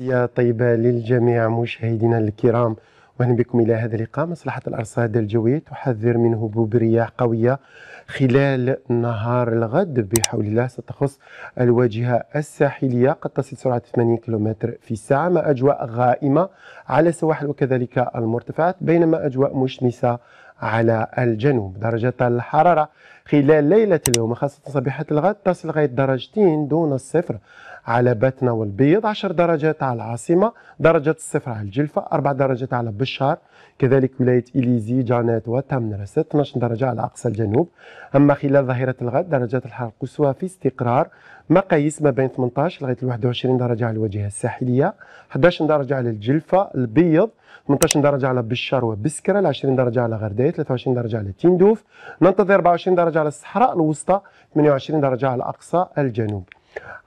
يا طيبة للجميع مشاهدينا الكرام واهلا بكم الى هذا اللقاء مصلحة الارصاد الجوية تحذر من هبوب رياح قوية خلال نهار الغد بحول الله ستخص الواجهة الساحلية قد تصل سرعة 80 كم في الساعة مع اجواء غائمة على السواحل وكذلك المرتفعات بينما اجواء مشمسة على الجنوب درجة الحرارة خلال ليلة اليوم خاصة صبيحة الغد تصل غاية درجتين دون الصفر على باتنا والبيض 10 درجات على العاصمة درجة الصفر على الجلفة 4 درجات على بشار كذلك ولاية إليزي جانات وتمنرس 12 درجة على أقصى الجنوب أما خلال ظهيرة الغد درجات الحرارة القصوى في استقرار مقاييس ما بين 18 لغايه 21 درجه على الواجهه الساحليه 11 درجه على الجلفه البيض 18 درجه على بشار وبسكره 20 درجه على غردايه 23 درجه على تندوف ننتظر 24 درجه على الصحراء الوسطى 28 درجه على اقصى الجنوب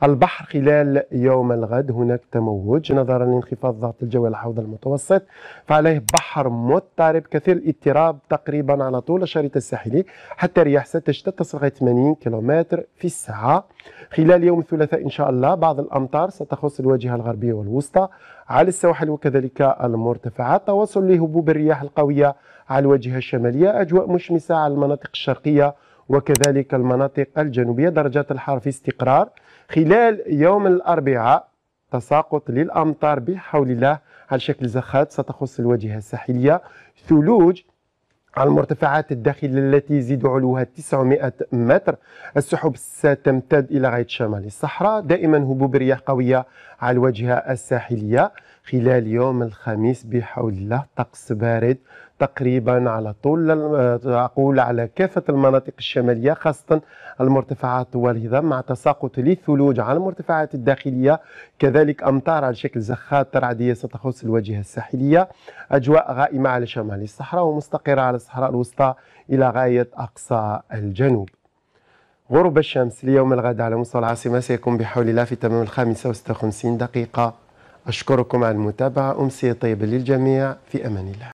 البحر خلال يوم الغد هناك تموج نظرا لانخفاض ضغط الجو على حوض المتوسط فعليه بحر مضطرب كثير الاضطراب تقريبا على طول الشريط الساحلي حتى رياح ستشتد تصل 80 كيلومتر في الساعه خلال يوم الثلاثاء ان شاء الله بعض الامطار ستخص الواجهه الغربيه والوسطى على السواحل وكذلك المرتفعات تواصل لهبوب الرياح القويه على الواجهه الشماليه اجواء مشمسه على المناطق الشرقيه وكذلك المناطق الجنوبية درجات الحر في استقرار خلال يوم الأربعاء تساقط للأمطار بحول الله على شكل زخات ستخص الواجهة الساحلية ثلوج على المرتفعات الداخلية التي يزيد علوها 900 متر السحب ستمتد إلى غاية شمال الصحراء دائما هبوب رياح قوية على الواجهة الساحلية خلال يوم الخميس بحول الله طقس بارد تقريبا على طول أقول على كافة المناطق الشمالية خاصة المرتفعات والهضاب مع تساقط للثلوج على المرتفعات الداخلية كذلك أمطار على شكل زخات رعدية ستخص الواجهة الساحلية أجواء غائمة على شمال الصحراء ومستقرة على الصحراء الوسطى إلى غاية أقصى الجنوب غروب الشمس ليوم الغد على مستوى العاصمة سيكون بحول الله في تمام الخامسة وستة وخمسين دقيقة أشكركم على المتابعة أمسية طيبة للجميع في أمان الله